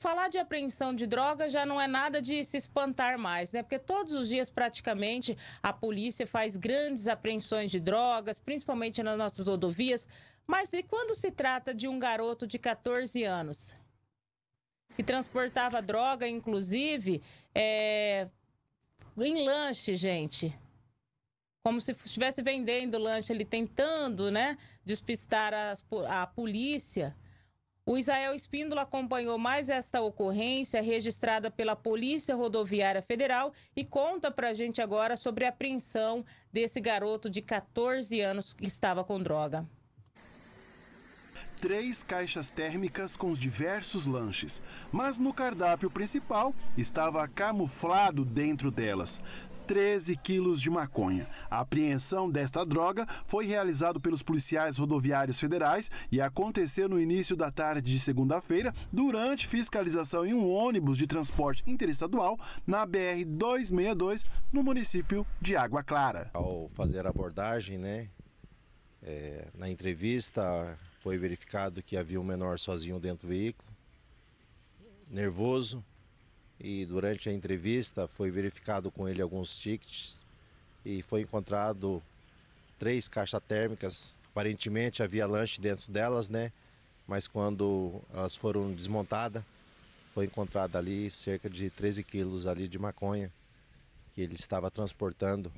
falar de apreensão de droga já não é nada de se espantar mais, né? Porque todos os dias, praticamente, a polícia faz grandes apreensões de drogas, principalmente nas nossas rodovias. Mas e quando se trata de um garoto de 14 anos que transportava droga, inclusive, é... em lanche, gente? Como se estivesse vendendo lanche, ele tentando, né, despistar a polícia. O Israel Espíndola acompanhou mais esta ocorrência registrada pela Polícia Rodoviária Federal e conta para a gente agora sobre a apreensão desse garoto de 14 anos que estava com droga três caixas térmicas com os diversos lanches, mas no cardápio principal estava camuflado dentro delas 13 quilos de maconha. A apreensão desta droga foi realizada pelos policiais rodoviários federais e aconteceu no início da tarde de segunda-feira, durante fiscalização em um ônibus de transporte interestadual na BR 262, no município de Água Clara. Ao fazer a abordagem, né, é, na entrevista foi verificado que havia um menor sozinho dentro do veículo, nervoso, e durante a entrevista foi verificado com ele alguns tickets e foi encontrado três caixas térmicas. Aparentemente havia lanche dentro delas, né? Mas quando elas foram desmontadas, foi encontrado ali cerca de 13 quilos ali de maconha que ele estava transportando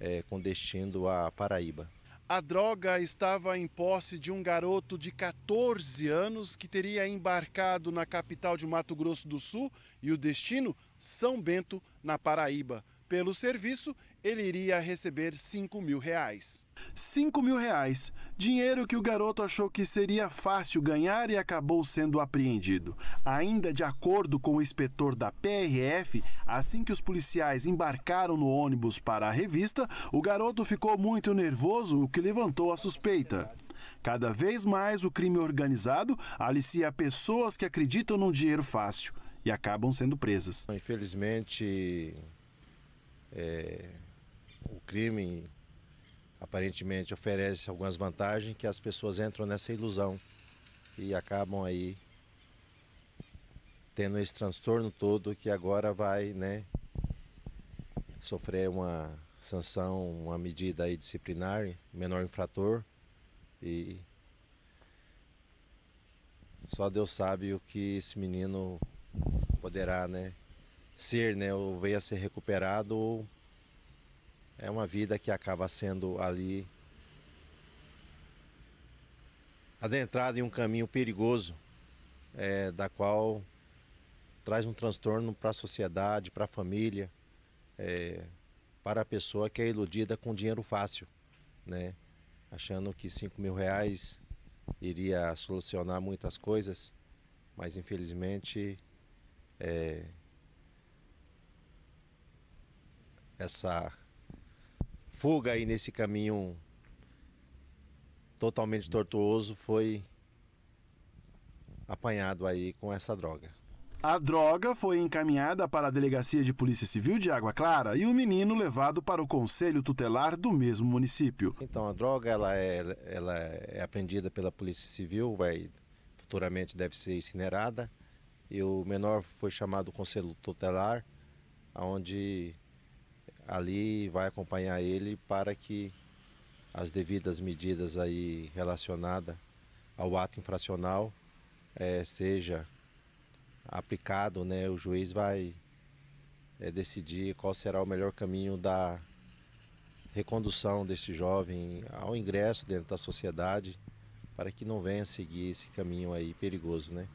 é, com destino à Paraíba. A droga estava em posse de um garoto de 14 anos que teria embarcado na capital de Mato Grosso do Sul e o destino, São Bento, na Paraíba. Pelo serviço, ele iria receber 5 mil reais. 5 mil reais. Dinheiro que o garoto achou que seria fácil ganhar e acabou sendo apreendido. Ainda de acordo com o inspetor da PRF, assim que os policiais embarcaram no ônibus para a revista, o garoto ficou muito nervoso, o que levantou a suspeita. Cada vez mais o crime organizado alicia pessoas que acreditam num dinheiro fácil e acabam sendo presas. Infelizmente, é, o crime aparentemente oferece algumas vantagens que as pessoas entram nessa ilusão e acabam aí tendo esse transtorno todo que agora vai, né, sofrer uma sanção, uma medida aí disciplinar, menor infrator e só Deus sabe o que esse menino poderá, né, ser, né, ou veio a ser recuperado, ou é uma vida que acaba sendo ali adentrada em um caminho perigoso, é, da qual traz um transtorno para a sociedade, para a família, é, para a pessoa que é iludida com dinheiro fácil, né? achando que 5 mil reais iria solucionar muitas coisas, mas infelizmente é, essa fuga aí nesse caminho totalmente tortuoso foi apanhado aí com essa droga. A droga foi encaminhada para a Delegacia de Polícia Civil de Água Clara e o menino levado para o Conselho Tutelar do mesmo município. Então, a droga ela é, ela é apreendida pela Polícia Civil, vai, futuramente deve ser incinerada. E o menor foi chamado Conselho Tutelar, onde ali vai acompanhar ele para que as devidas medidas aí relacionadas ao ato infracional é, seja aplicado, né? O juiz vai é, decidir qual será o melhor caminho da recondução desse jovem ao ingresso dentro da sociedade para que não venha seguir esse caminho aí perigoso, né?